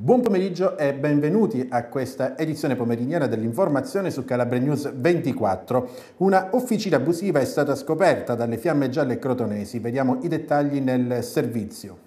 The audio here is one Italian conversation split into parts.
Buon pomeriggio e benvenuti a questa edizione pomeridiana dell'informazione su Calabria News 24. Una officina abusiva è stata scoperta dalle fiamme gialle crotonesi. Vediamo i dettagli nel servizio.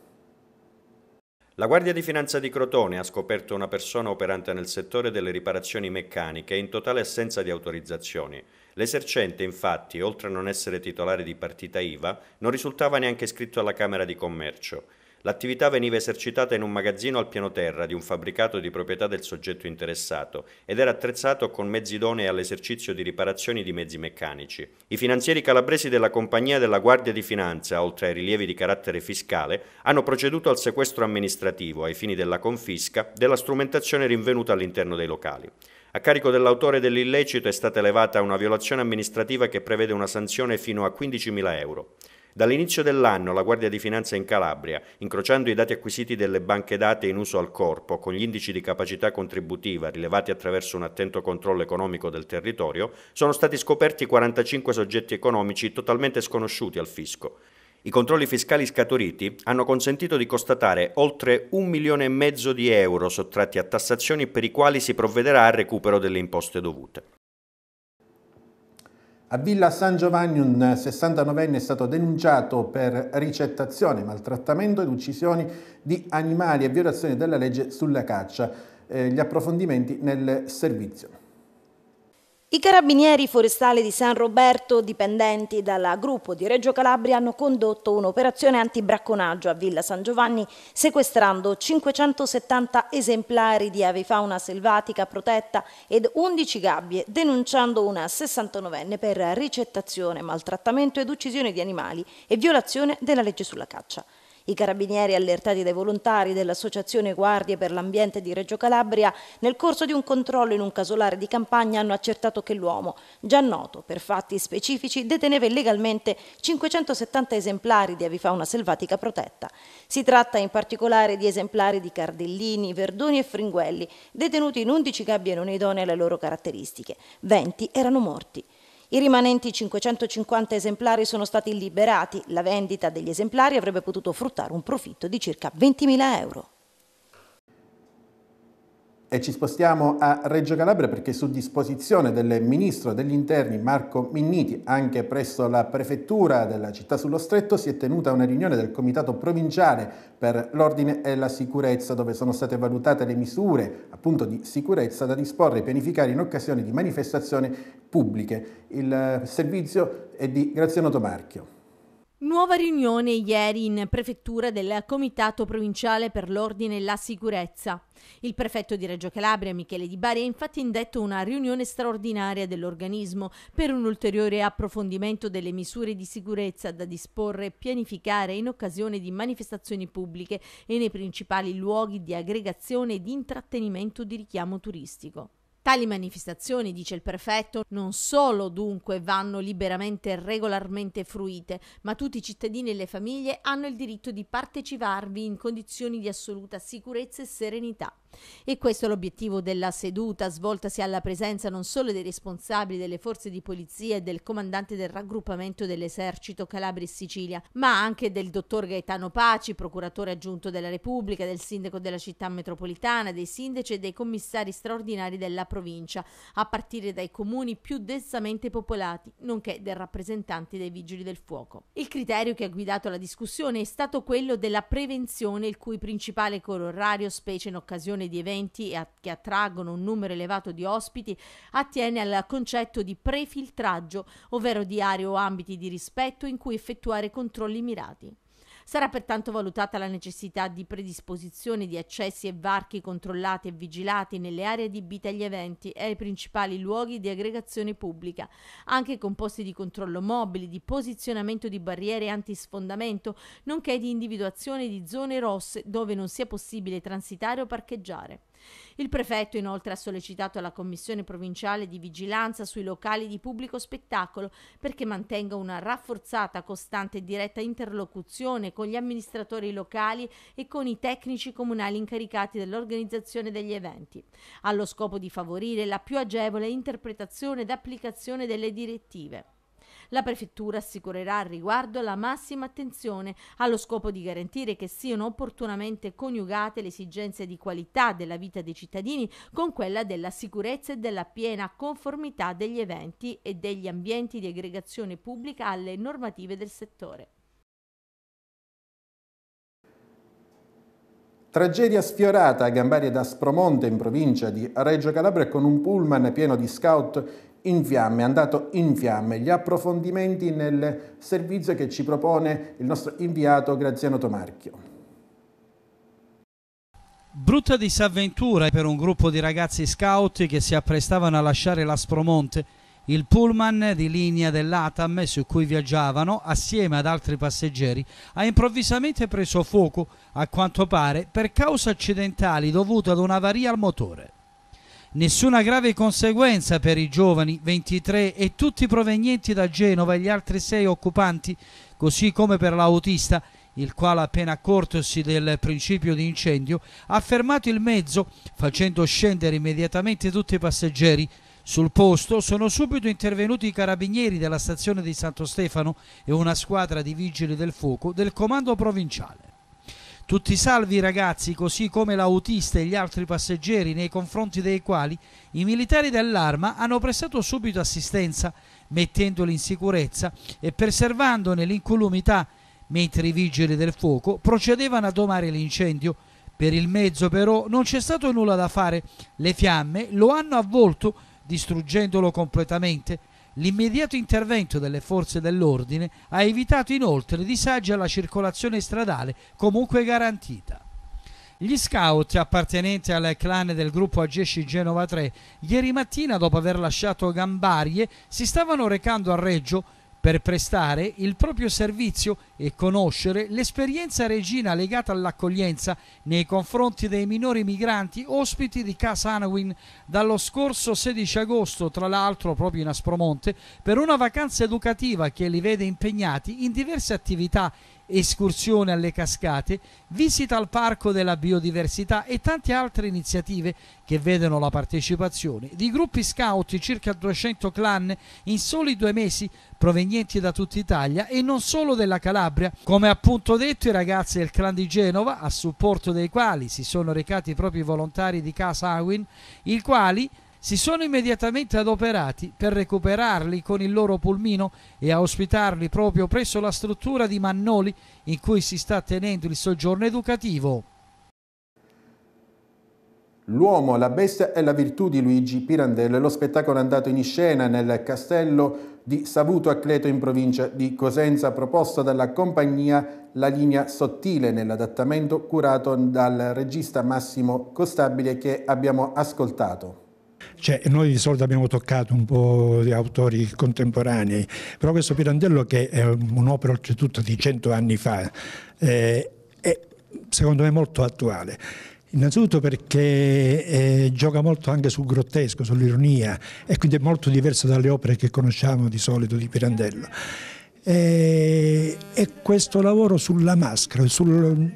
La Guardia di Finanza di Crotone ha scoperto una persona operante nel settore delle riparazioni meccaniche in totale assenza di autorizzazioni. L'esercente, infatti, oltre a non essere titolare di partita IVA, non risultava neanche iscritto alla Camera di Commercio. L'attività veniva esercitata in un magazzino al piano terra di un fabbricato di proprietà del soggetto interessato ed era attrezzato con mezzi idonei all'esercizio di riparazioni di mezzi meccanici. I finanzieri calabresi della compagnia della Guardia di Finanza, oltre ai rilievi di carattere fiscale, hanno proceduto al sequestro amministrativo ai fini della confisca della strumentazione rinvenuta all'interno dei locali. A carico dell'autore dell'illecito è stata elevata una violazione amministrativa che prevede una sanzione fino a 15.000 euro. Dall'inizio dell'anno la Guardia di Finanza in Calabria, incrociando i dati acquisiti delle banche date in uso al corpo con gli indici di capacità contributiva rilevati attraverso un attento controllo economico del territorio, sono stati scoperti 45 soggetti economici totalmente sconosciuti al fisco. I controlli fiscali scaturiti hanno consentito di constatare oltre un milione e mezzo di euro sottratti a tassazioni per i quali si provvederà al recupero delle imposte dovute. A Villa San Giovanni un 69enne è stato denunciato per ricettazione, maltrattamento ed uccisioni di animali e violazione della legge sulla caccia. Eh, gli approfondimenti nel servizio. I carabinieri forestali di San Roberto, dipendenti dal gruppo di Reggio Calabria, hanno condotto un'operazione antibracconaggio a Villa San Giovanni, sequestrando 570 esemplari di avifauna selvatica protetta ed 11 gabbie, denunciando una 69enne per ricettazione, maltrattamento ed uccisione di animali e violazione della legge sulla caccia. I carabinieri allertati dai volontari dell'Associazione Guardie per l'Ambiente di Reggio Calabria nel corso di un controllo in un casolare di campagna hanno accertato che l'uomo, già noto per fatti specifici, deteneva illegalmente 570 esemplari di avifauna selvatica protetta. Si tratta in particolare di esemplari di cardellini, verdoni e fringuelli, detenuti in 11 gabbie non idonee alle loro caratteristiche. 20 erano morti. I rimanenti 550 esemplari sono stati liberati. La vendita degli esemplari avrebbe potuto fruttare un profitto di circa 20.000 euro. E ci spostiamo a Reggio Calabria perché su disposizione del Ministro degli Interni Marco Minniti, anche presso la Prefettura della città sullo Stretto, si è tenuta una riunione del Comitato Provinciale per l'Ordine e la Sicurezza, dove sono state valutate le misure appunto, di sicurezza da disporre e pianificare in occasione di manifestazioni pubbliche. Il eh, servizio è di Graziano Tomarchio. Nuova riunione ieri in prefettura del Comitato Provinciale per l'Ordine e la Sicurezza. Il prefetto di Reggio Calabria, Michele Di Bari, ha infatti indetto una riunione straordinaria dell'organismo per un ulteriore approfondimento delle misure di sicurezza da disporre e pianificare in occasione di manifestazioni pubbliche e nei principali luoghi di aggregazione e di intrattenimento di richiamo turistico. Tali manifestazioni, dice il prefetto, non solo dunque vanno liberamente e regolarmente fruite, ma tutti i cittadini e le famiglie hanno il diritto di parteciparvi in condizioni di assoluta sicurezza e serenità. E questo è l'obiettivo della seduta, svoltasi alla presenza non solo dei responsabili delle forze di polizia e del comandante del raggruppamento dell'esercito Calabria e Sicilia, ma anche del dottor Gaetano Paci, procuratore aggiunto della Repubblica, del sindaco della città metropolitana, dei sindaci e dei commissari straordinari della provincia, a partire dai comuni più densamente popolati, nonché dei rappresentanti dei vigili del fuoco. Il criterio che ha guidato la discussione è stato quello della prevenzione, il cui principale corollario, specie in occasione organizzazione di eventi a- che attraggono un numero elevato di ospiti attiene al concetto di prefiltraggio, ovvero di aree o ambiti di rispetto in cui effettuare controlli mirati. Sarà pertanto valutata la necessità di predisposizione di accessi e varchi controllati e vigilati nelle aree adibite agli eventi e ai principali luoghi di aggregazione pubblica, anche con posti di controllo mobili, di posizionamento di barriere antisfondamento, nonché di individuazione di zone rosse dove non sia possibile transitare o parcheggiare. Il prefetto inoltre ha sollecitato la Commissione provinciale di vigilanza sui locali di pubblico spettacolo perché mantenga una rafforzata, costante e diretta interlocuzione con gli amministratori locali e con i tecnici comunali incaricati dell'organizzazione degli eventi, allo scopo di favorire la più agevole interpretazione ed applicazione delle direttive. La prefettura assicurerà al riguardo la massima attenzione allo scopo di garantire che siano opportunamente coniugate le esigenze di qualità della vita dei cittadini con quella della sicurezza e della piena conformità degli eventi e degli ambienti di aggregazione pubblica alle normative del settore. Tragedia sfiorata a Gambari da Spromonte in provincia di Reggio Calabria con un pullman pieno di scout in fiamme, è andato in fiamme. Gli approfondimenti nel servizio che ci propone il nostro inviato Graziano Tomarchio. Brutta disavventura per un gruppo di ragazzi scout che si apprestavano a lasciare l'Aspromonte. Il pullman di linea dell'Atam su cui viaggiavano assieme ad altri passeggeri ha improvvisamente preso fuoco, a quanto pare per cause accidentali dovute ad un'avaria al motore. Nessuna grave conseguenza per i giovani, 23, e tutti provenienti da Genova e gli altri sei occupanti, così come per l'autista, il quale appena accortosi del principio di incendio ha fermato il mezzo facendo scendere immediatamente tutti i passeggeri. Sul posto sono subito intervenuti i carabinieri della stazione di Santo Stefano e una squadra di vigili del fuoco del comando provinciale. Tutti salvi i ragazzi, così come l'autista e gli altri passeggeri nei confronti dei quali i militari dell'arma hanno prestato subito assistenza, mettendoli in sicurezza e preservandone l'incolumità, mentre i vigili del fuoco procedevano a domare l'incendio. Per il mezzo però non c'è stato nulla da fare, le fiamme lo hanno avvolto distruggendolo completamente L'immediato intervento delle forze dell'ordine ha evitato inoltre disagi alla circolazione stradale comunque garantita. Gli scout appartenenti al clan del gruppo Agesci Genova 3 ieri mattina dopo aver lasciato Gambarie si stavano recando a Reggio per prestare il proprio servizio e conoscere l'esperienza regina legata all'accoglienza nei confronti dei minori migranti ospiti di Casa Anawin dallo scorso 16 agosto, tra l'altro proprio in Aspromonte, per una vacanza educativa che li vede impegnati in diverse attività escursione alle cascate, visita al Parco della Biodiversità e tante altre iniziative che vedono la partecipazione di gruppi scout, circa 200 clan, in soli due mesi provenienti da tutta Italia e non solo della Calabria. Come appunto detto, i ragazzi del clan di Genova, a supporto dei quali si sono recati i propri volontari di Casa Awin, i quali si sono immediatamente adoperati per recuperarli con il loro pulmino e a ospitarli proprio presso la struttura di Mannoli in cui si sta tenendo il soggiorno educativo. L'uomo, la bestia e la virtù di Luigi Pirandello è lo spettacolo andato in scena nel castello di Savuto a Cleto in provincia di Cosenza proposto dalla compagnia La Linea Sottile nell'adattamento curato dal regista Massimo Costabile che abbiamo ascoltato. Cioè, noi di solito abbiamo toccato un po' di autori contemporanei, però questo Pirandello che è un'opera oltretutto di cento anni fa eh, è secondo me molto attuale. Innanzitutto perché eh, gioca molto anche sul grottesco, sull'ironia e quindi è molto diverso dalle opere che conosciamo di solito di Pirandello. E, eh, e questo lavoro sulla maschera, sul,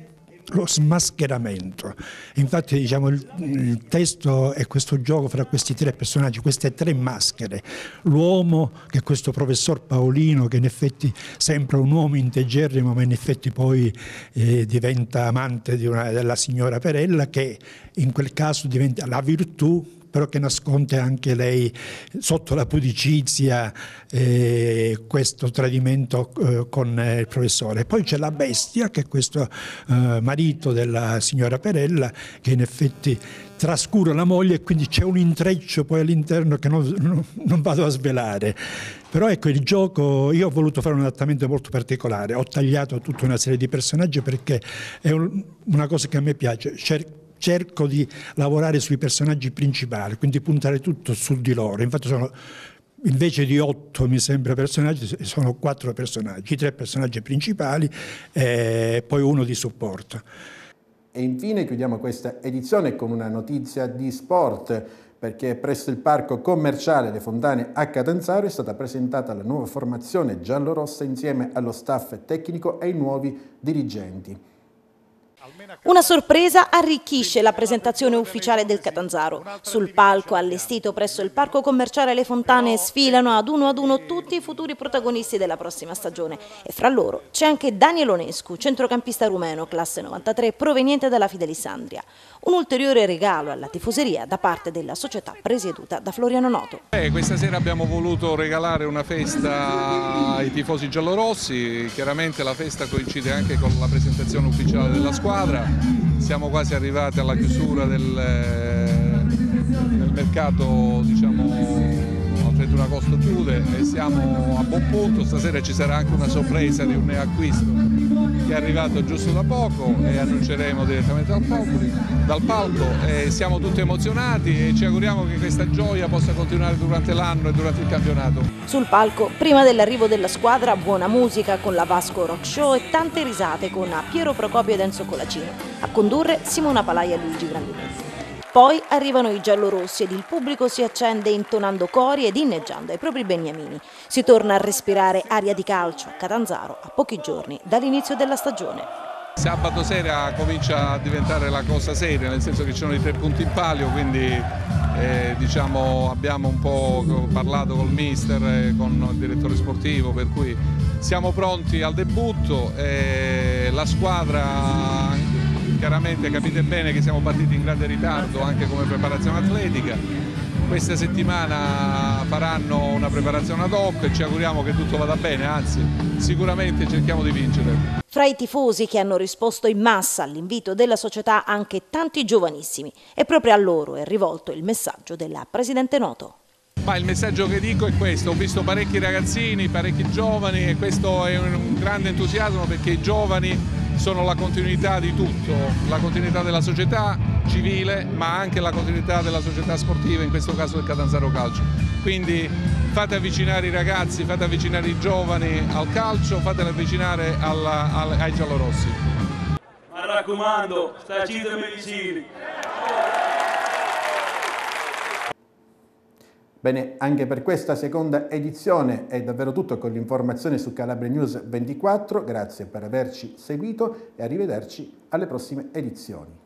lo smascheramento. Infatti diciamo, il, il, testo è questo gioco fra questi tre personaggi, queste tre maschere. L'uomo, che è questo professor Paolino, che in effetti sembra un uomo integerrimo, ma in effetti poi eh, diventa amante di una, della signora Perella, che in quel caso diventa la virtù però che nasconde anche lei sotto la pudicizia eh, questo tradimento eh, con eh, il professore. Poi c'è la bestia che è questo eh, marito della signora Perella che in effetti trascura la moglie e quindi c'è un intreccio poi all'interno che non, non, vado a svelare. Però ecco il gioco, io ho voluto fare un adattamento molto particolare, ho tagliato tutta una serie di personaggi perché è un, una cosa che a me piace, Cer cerco di lavorare sui personaggi principali, quindi puntare tutto su di loro. Infatti sono invece di otto mi sembra personaggi sono quattro personaggi, tre personaggi principali e eh, poi uno di supporto. E infine chiudiamo questa edizione con una notizia di sport perché presso il parco commerciale Le Fontane a Catanzaro è stata presentata la nuova formazione giallorossa insieme allo staff tecnico e ai nuovi dirigenti. Una sorpresa arricchisce la presentazione ufficiale del Catanzaro. Sul palco allestito presso il parco commerciale Le Fontane sfilano ad uno ad uno tutti i futuri protagonisti della prossima stagione e fra loro c'è anche Daniel Onescu, centrocampista rumeno classe 93 proveniente dalla Fidelissandria. Un ulteriore regalo alla tifoseria da parte della società presieduta da Floriano Noto. Eh, questa sera abbiamo voluto regalare una festa ai tifosi giallorossi, chiaramente la festa coincide anche con la presentazione ufficiale della squadra squadra. Siamo quasi arrivati alla chiusura del, eh, del mercato diciamo, una costa chiude e siamo a buon punto, stasera ci sarà anche una sorpresa di un acquisto che è arrivato giusto da poco e annunceremo direttamente dal, popoli, dal palco e siamo tutti emozionati e ci auguriamo che questa gioia possa continuare durante l'anno e durante il campionato. Sul palco, prima dell'arrivo della squadra, buona musica con la Vasco Rock Show e tante risate con Piero Procopio ed Enzo Colacino. A condurre Simona Palaia e Luigi Grandinetti. Poi arrivano i giallorossi ed il pubblico si accende intonando cori ed inneggiando ai propri beniamini. Si torna a respirare aria di calcio a Catanzaro a pochi giorni dall'inizio della stagione. Sabato sera comincia a diventare la cosa seria, nel senso che ci sono i tre punti in palio, quindi eh, diciamo, abbiamo un po' parlato col mister, eh, con il direttore sportivo, per cui siamo pronti al debutto, eh, la squadra chiaramente capite bene che siamo partiti in grande ritardo anche come preparazione atletica. Questa settimana faranno una preparazione ad hoc e ci auguriamo che tutto vada bene, anzi sicuramente cerchiamo di vincere. Fra i tifosi che hanno risposto in massa all'invito della società anche tanti giovanissimi e proprio a loro è rivolto il messaggio della Presidente Noto. Ma il messaggio che dico è questo, ho visto parecchi ragazzini, parecchi giovani e questo è un grande entusiasmo perché i giovani sono la continuità di tutto, la continuità della società civile ma anche la continuità della società sportiva, in questo caso del Catanzaro Calcio. Quindi fate avvicinare i ragazzi, fate avvicinare i giovani al calcio, fateli avvicinare alla, alla, ai giallorossi. Mi raccomando, stateci vicini. Bene, anche per questa seconda edizione è davvero tutto con l'informazione su Calabria News 24. Grazie per averci seguito e arrivederci alle prossime edizioni.